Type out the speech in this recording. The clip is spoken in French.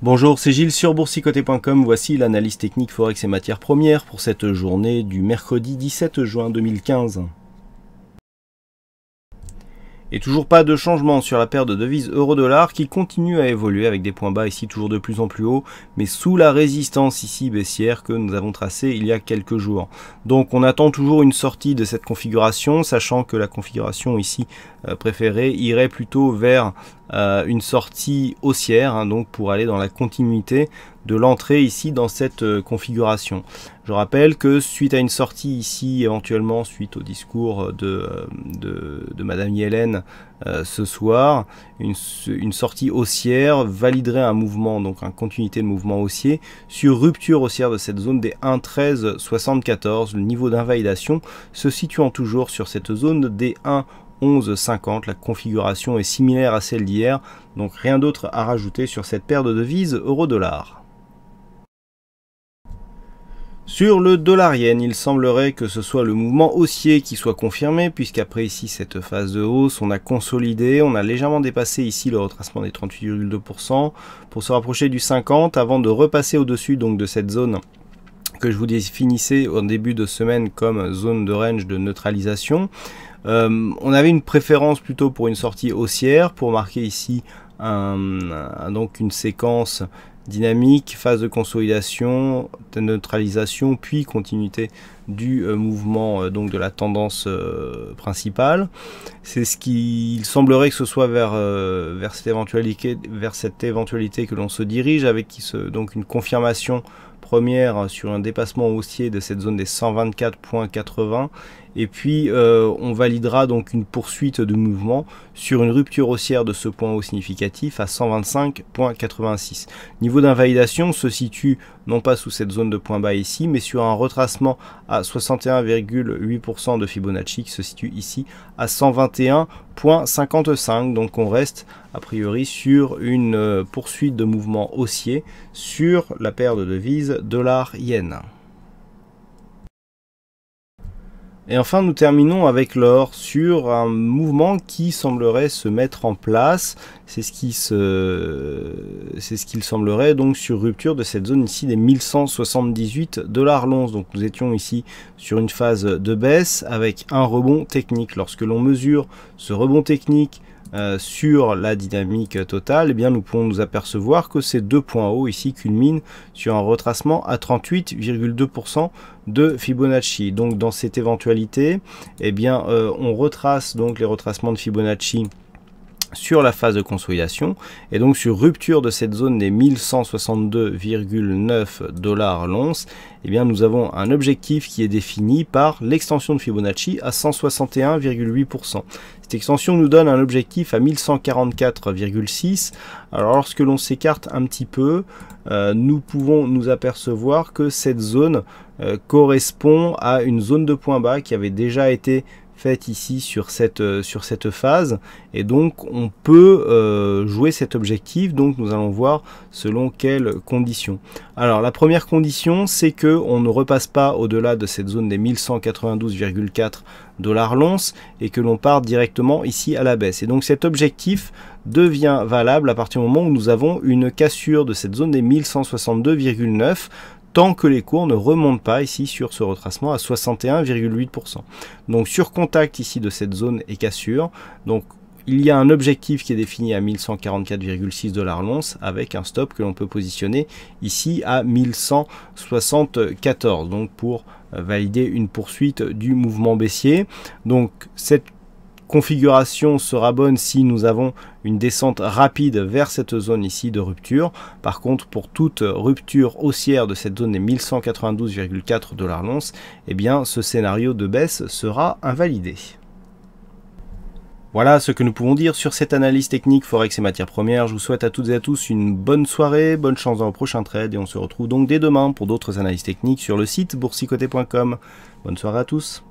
Bonjour, c'est Gilles sur boursicoté.com. Voici l'analyse technique Forex et matières premières pour cette journée du mercredi 17 juin 2015. Et toujours pas de changement sur la paire de devises euro-dollar qui continue à évoluer avec des points bas ici toujours de plus en plus haut, mais sous la résistance ici baissière que nous avons tracée il y a quelques jours. Donc on attend toujours une sortie de cette configuration, sachant que la configuration ici euh, préférée irait plutôt vers euh, une sortie haussière, hein, donc pour aller dans la continuité de l'entrée ici dans cette euh, configuration. Je rappelle que suite à une sortie ici, éventuellement suite au discours de, euh, de, Madame Yellen ce soir, une, sortie haussière validerait un mouvement, donc une continuité de mouvement haussier, sur rupture haussière de cette zone des 1,1374, le niveau d'invalidation se situant toujours sur cette zone des 1 11,50. La configuration est similaire à celle d'hier, donc rien d'autre à rajouter sur cette paire de devises euro-dollar. Sur le dollar il semblerait que ce soit le mouvement haussier qui soit confirmé, puisqu'après ici cette phase de hausse, on a consolidé, on a légèrement dépassé ici le retracement des 38,2% pour se rapprocher du 50 avant de repasser au-dessus donc de cette zone que je vous définissais au début de semaine comme zone de range de neutralisation. Euh, on avait une préférence plutôt pour une sortie haussière, pour marquer ici donc une séquence dynamique, phase de consolidation, de neutralisation, puis continuité du euh, mouvement euh, donc de la tendance principale. C'est ce qu'il semblerait que ce soit vers vers cette éventualité vers cette éventualité que l'on se dirige avec qui donc une confirmation première sur un dépassement haussier de cette zone des 124.80 et puis euh, on validera donc une poursuite de mouvement sur une rupture haussière de ce point haut significatif à 125.86. Niveau d'invalidation se situe non pas sous cette zone de point bas ici, mais sur un retracement à 61,8% de Fibonacci qui se situe ici à 121.55. Donc on reste a priori sur une euh, poursuite de mouvement haussier sur la paire de devises dollar-yen. Et enfin, nous terminons avec l'or sur un mouvement qui semblerait se mettre en place. C'est ce qui se... c'est ce qu'il semblerait donc sur rupture de cette zone ici des 1178 dollars l'once. Donc nous étions ici sur une phase de baisse avec un rebond technique. Lorsque l'on mesure ce rebond technique euh, sur la dynamique totale, eh bien, nous pouvons nous apercevoir que ces deux points hauts ici culminent sur un retracement à 38,2% de Fibonacci. Donc dans cette éventualité, eh bien, euh, on retrace donc les retracements de Fibonacci sur la phase de consolidation et donc sur rupture de cette zone des 1162,9 dollars l'once, eh bien nous avons un objectif qui est défini par l'extension de Fibonacci à 161,8%. Cette extension nous donne un objectif à 1144,6. Alors lorsque l'on s'écarte un petit peu, euh, nous pouvons nous apercevoir que cette zone euh, correspond à une zone de point bas qui avait déjà été fait ici sur cette, euh, sur cette phase. Et donc on peut euh, jouer cet objectif. Donc nous allons voir selon quelles conditions. Alors la première condition, c'est que on ne repasse pas au-delà de cette zone des 1192,4 dollars l'once et que l'on part directement ici à la baisse. Et donc cet objectif devient valable à partir du moment où nous avons une cassure de cette zone des 1162,9 que les cours ne remontent pas ici sur ce retracement à 61,8%. Donc sur contact ici de cette zone et cassure, donc il y a un objectif qui est défini à 1144,6 dollars l'once avec un stop que l'on peut positionner ici à 1174 donc pour valider une poursuite du mouvement baissier. Donc cette configuration sera bonne si nous avons une descente rapide vers cette zone ici de rupture. Par contre, pour toute rupture haussière de cette zone des 1192,4 dollars l'once, eh bien ce scénario de baisse sera invalidé. Voilà ce que nous pouvons dire sur cette analyse technique Forex et matières premières. Je vous souhaite à toutes et à tous une bonne soirée, bonne chance dans le prochain trade et on se retrouve donc dès demain pour d'autres analyses techniques sur le site boursicoté.com. Bonne soirée à tous.